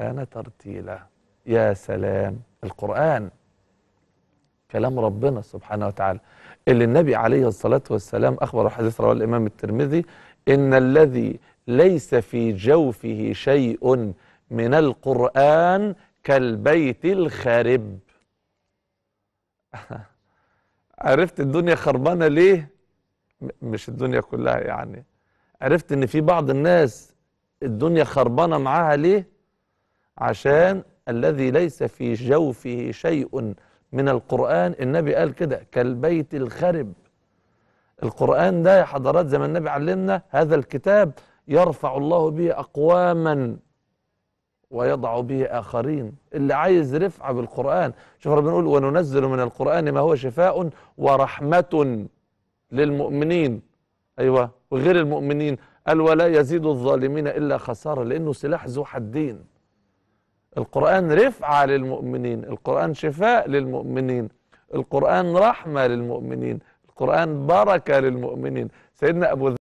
القرآن ترتيلا يا سلام القرآن كلام ربنا سبحانه وتعالى اللي النبي عليه الصلاة والسلام أخبر حديث رواه الإمام الترمذي إن الذي ليس في جوفه شيء من القرآن كالبيت الخارب عرفت الدنيا خربانة ليه مش الدنيا كلها يعني عرفت ان في بعض الناس الدنيا خربانة معاها ليه عشان الذي ليس في جوفه شيء من القرآن النبي قال كده كالبيت الخرب القرآن ده يا حضرات زي ما النبي علمنا هذا الكتاب يرفع الله به أقواما ويضع به آخرين اللي عايز رفعة بالقرآن شوف ربنا يقول وننزل من القرآن ما هو شفاء ورحمة للمؤمنين أيوة وغير المؤمنين قال ولا يزيد الظالمين إلا خسارة لأنه سلاح ذو حدين القرآن رفعة للمؤمنين القرآن شفاء للمؤمنين القرآن رحمة للمؤمنين القرآن بركة للمؤمنين سيدنا أبو